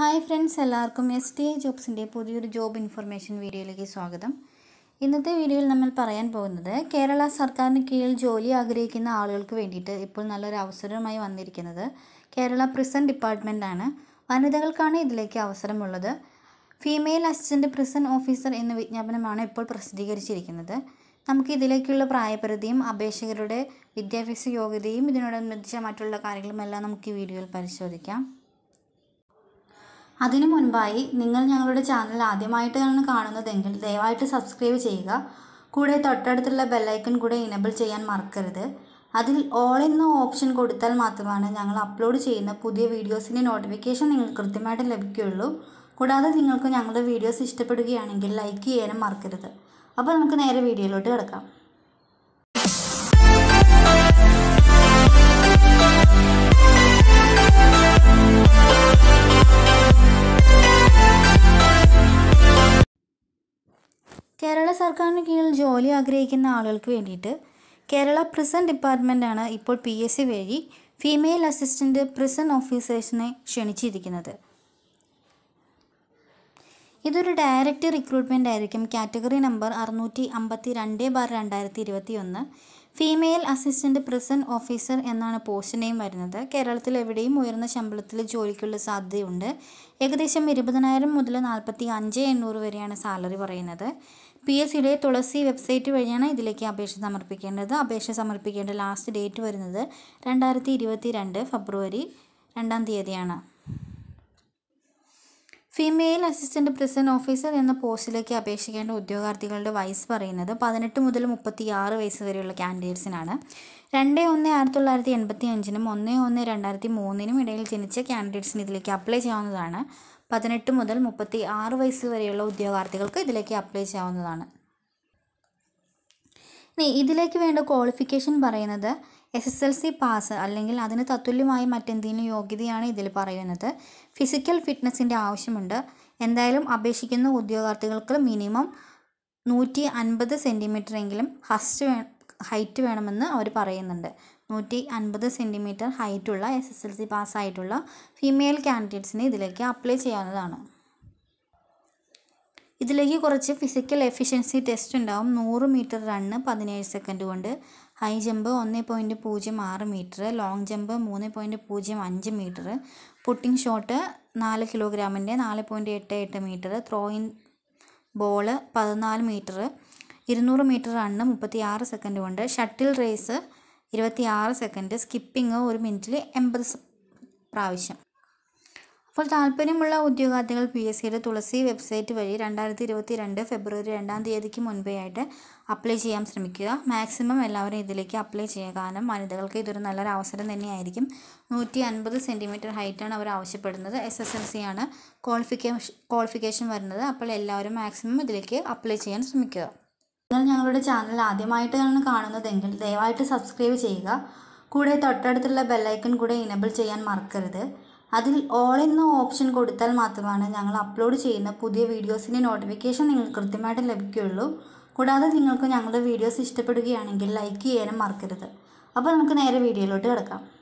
hi friends എല്ലാവർക്കും S T I ജോബ്സിൻ്റെ പുതിയൊരു ജോബ് ഇൻഫർമേഷൻ വീഡിയോയിലേക്ക് സ്വാഗതം ഇന്നത്തെ വീഡിയോയിൽ നമ്മൾ പറയാൻ പോകുന്നത് കേരള സർക്കാരിന് കീഴിൽ ജോലി ആഗ്രഹിക്കുന്ന ആളുകൾക്ക് വേണ്ടിയിട്ട് ഇപ്പോൾ നല്ലൊരു അവസരവുമായി വന്നിരിക്കുന്നത് കേരള പ്രിസൺ ഡിപ്പാർട്ട്മെൻറ്റാണ് വനിതകൾക്കാണ് ഇതിലേക്ക് അവസരമുള്ളത് ഫീമെയിൽ അസിസ്റ്റൻറ്റ് പ്രിസൺ ഓഫീസർ എന്ന വിജ്ഞാപനമാണ് ഇപ്പോൾ പ്രസിദ്ധീകരിച്ചിരിക്കുന്നത് നമുക്ക് ഇതിലേക്കുള്ള പ്രായപരിധിയും അപേക്ഷകരുടെ വിദ്യാഭ്യാസ യോഗ്യതയും ഇതിനോടനുബന്ധിച്ച മറ്റുള്ള കാര്യങ്ങളുമെല്ലാം നമുക്ക് ഈ വീഡിയോയിൽ പരിശോധിക്കാം അതിനു മുൻപായി നിങ്ങൾ ഞങ്ങളുടെ ചാനൽ ആദ്യമായിട്ടാണ് കാണുന്നതെങ്കിൽ ദയവായിട്ട് സബ്സ്ക്രൈബ് ചെയ്യുക കൂടെ തൊട്ടടുത്തുള്ള ബെല്ലൈക്കൺ കൂടെ ഇനബിൾ ചെയ്യാൻ മറക്കരുത് അതിൽ ഓൾ എന്ന ഓപ്ഷൻ കൊടുത്താൽ മാത്രമാണ് ഞങ്ങൾ അപ്ലോഡ് ചെയ്യുന്ന പുതിയ വീഡിയോസിൻ്റെ നോട്ടിഫിക്കേഷൻ നിങ്ങൾക്ക് കൃത്യമായിട്ട് ലഭിക്കുകയുള്ളൂ കൂടാതെ നിങ്ങൾക്ക് ഞങ്ങളുടെ വീഡിയോസ് ഇഷ്ടപ്പെടുകയാണെങ്കിൽ ലൈക്ക് ചെയ്യാനും മറക്കരുത് അപ്പോൾ നമുക്ക് നേരെ വീഡിയോയിലോട്ട് കിടക്കാം സർക്കാരിന് കീഴിൽ ജോലി ആഗ്രഹിക്കുന്ന ആളുകൾക്ക് വേണ്ടിയിട്ട് കേരള പ്രിസൺ ഡിപ്പാർട്ട്മെൻറ്റാണ് ഇപ്പോൾ പി എസ് സി വഴി ഫീമെയിൽ അസിസ്റ്റൻ്റ് പ്രിസൺ ഓഫീസേഴ്സിനെ ക്ഷണിച്ചിരിക്കുന്നത് ഇതൊരു ഡയറക്റ്റ് റിക്രൂട്ട്മെൻ്റ് ആയിരിക്കും കാറ്റഗറി നമ്പർ അറുന്നൂറ്റി അമ്പത്തി രണ്ട് ബാർ രണ്ടായിരത്തി ഇരുപത്തി ഒന്ന് ഫീമെയിൽ അസിസ്റ്റൻ്റ് പ്രിസൺ ഓഫീസർ എന്നാണ് പോസ്റ്റ് നെയിം വരുന്നത് കേരളത്തിൽ എവിടെയും ഉയർന്ന ശമ്പളത്തിൽ ജോലിക്കുള്ള സാധ്യതയുണ്ട് ഏകദേശം ഇരുപതിനായിരം മുതൽ നാൽപ്പത്തി അഞ്ച് എണ്ണൂറ് വരെയാണ് സാലറി പറയുന്നത് പി എസ് സിയുടെ തുളസി വെബ്സൈറ്റ് വഴിയാണ് ഇതിലേക്ക് അപേക്ഷ സമർപ്പിക്കേണ്ടത് അപേക്ഷ സമർപ്പിക്കേണ്ട ലാസ്റ്റ് ഡേറ്റ് വരുന്നത് രണ്ടായിരത്തി ഇരുപത്തി രണ്ട് ഫെബ്രുവരി രണ്ടാം തീയതിയാണ് ഫീമെയിൽ അസിസ്റ്റൻ്റ് പ്രസിഡന്റ് ഓഫീസർ എന്ന പോസ്റ്റിലേക്ക് അപേക്ഷിക്കേണ്ട ഉദ്യോഗാർത്ഥികളുടെ വയസ്സ് പറയുന്നത് പതിനെട്ട് മുതൽ മുപ്പത്തി ആറ് വയസ്സ് വരെയുള്ള കാൻഡിഡേറ്റ്സിനാണ് രണ്ട് ഒന്ന് ആയിരത്തി തൊള്ളായിരത്തി എൺപത്തി അഞ്ചിനും ഒന്ന് ഒന്ന് രണ്ടായിരത്തി മൂന്നിനും ഇടയിൽ ജനിച്ച കാൻഡിഡേറ്റ്സിന് ഇതിലേക്ക് അപ്ലൈ ചെയ്യാവുന്നതാണ് പതിനെട്ട് മുതൽ മുപ്പത്തി ആറ് വയസ്സ് വരെയുള്ള ഉദ്യോഗാർത്ഥികൾക്ക് ഇതിലേക്ക് അപ്ലൈ ചെയ്യാവുന്നതാണ് ഇനി ഇതിലേക്ക് വേണ്ട ക്വാളിഫിക്കേഷൻ പറയുന്നത് S S L C pass അല്ലെങ്കിൽ അതിന് തത്തുല്യമായി മറ്റെന്തെങ്കിലും യോഗ്യതയാണ് ഇതിൽ പറയുന്നത് ഫിസിക്കൽ ഫിറ്റ്നസിൻ്റെ ആവശ്യമുണ്ട് എന്തായാലും അപേക്ഷിക്കുന്ന ഉദ്യോഗാർത്ഥികൾക്ക് മിനിമം നൂറ്റി അൻപത് സെൻറ്റിമീറ്ററെങ്കിലും ഹസ്റ്റ് വേ ഹൈറ്റ് വേണമെന്ന് അവർ പറയുന്നുണ്ട് നൂറ്റി അൻപത് സെൻറ്റിമീറ്റർ ഹൈറ്റുള്ള എസ് എസ് എൽ സി പാസ്സായിട്ടുള്ള ഫീമെയിൽ കാൻഡിഡേറ്റ്സിന് ഇതിലേക്ക് അപ്ലൈ ചെയ്യാവുന്നതാണ് ഇതിലേക്ക് കുറച്ച് ഫിസിക്കൽ എഫിഷ്യൻസി ടെസ്റ്റ് ഉണ്ടാവും നൂറ് മീറ്റർ റണ്ണ് പതിനേഴ് സെക്കൻഡ് കൊണ്ട് ഹൈ ജമ്പ് ഒന്ന് പോയിൻ്റ് പൂജ്യം ആറ് മീറ്റർ ലോങ് ജമ്പ് മൂന്ന് പോയിൻറ്റ് പൂജ്യം അഞ്ച് മീറ്റർ പുട്ടിംഗ് ഷോട്ട് നാല് കിലോഗ്രാമിൻ്റെ നാല് പോയിൻറ്റ് എട്ട് എട്ട് മീറ്റർ ത്രോയിൻ ബോള് പതിനാല് മീറ്റർ ഇരുന്നൂറ് മീറ്റർ റണ്ണ് മുപ്പത്തി ആറ് സെക്കൻഡ് കൊണ്ട് ഷട്ടിൽ റേസ് ആറ് സെക്കൻഡ് സ്കിപ്പിംഗ് ഒരു മിനിറ്റിൽ എൺപത് പ്രാവശ്യം അപ്പോൾ താല്പര്യമുള്ള ഉദ്യോഗാർത്ഥികൾ പി എസ് സിയുടെ തുളസി വെബ്സൈറ്റ് വഴി രണ്ടായിരത്തി ഇരുപത്തി രണ്ട് ഫെബ്രുവരി രണ്ടാം തീയതിക്ക് മുൻപേ ആയിട്ട് അപ്ലൈ ചെയ്യാൻ ശ്രമിക്കുക മാക്സിമം എല്ലാവരും ഇതിലേക്ക് അപ്ലൈ ചെയ്യുക കാരണം വനിതകൾക്ക് ഇതൊരു നല്ലൊരു അവസരം തന്നെയായിരിക്കും നൂറ്റി അൻപത് സെൻറ്റിമീറ്റർ ഹൈറ്റാണ് അവർ ആവശ്യപ്പെടുന്നത് എസ് എസ് എൽ സി ആണ് ക്വാളിഫിക്കേഷൻ ക്വാളിഫിക്കേഷൻ വരുന്നത് അപ്പോൾ എല്ലാവരും മാക്സിമം ഇതിലേക്ക് അപ്ലൈ ചെയ്യാൻ ശ്രമിക്കുക നിങ്ങൾ ഞങ്ങളുടെ ചാനൽ ആദ്യമായിട്ടാണ് കാണുന്നതെങ്കിൽ ദയവായിട്ട് സബ്സ്ക്രൈബ് ചെയ്യുക കൂടെ തൊട്ടടുത്തുള്ള ബെല്ലൈക്കൺ കൂടെ ഇനബിൾ ചെയ്യാൻ മറക്കരുത് അതിൽ ഓൾ എന്ന ഓപ്ഷൻ കൊടുത്താൽ മാത്രമാണ് ഞങ്ങൾ അപ്ലോഡ് ചെയ്യുന്ന പുതിയ വീഡിയോസിൻ്റെ നോട്ടിഫിക്കേഷൻ നിങ്ങൾക്ക് കൃത്യമായിട്ട് ലഭിക്കുകയുള്ളൂ കൂടാതെ നിങ്ങൾക്ക് ഞങ്ങളുടെ വീഡിയോസ് ഇഷ്ടപ്പെടുകയാണെങ്കിൽ ലൈക്ക് ചെയ്യാനും മറക്കരുത് അപ്പോൾ നമുക്ക് നേരെ വീഡിയോയിലോട്ട് കിടക്കാം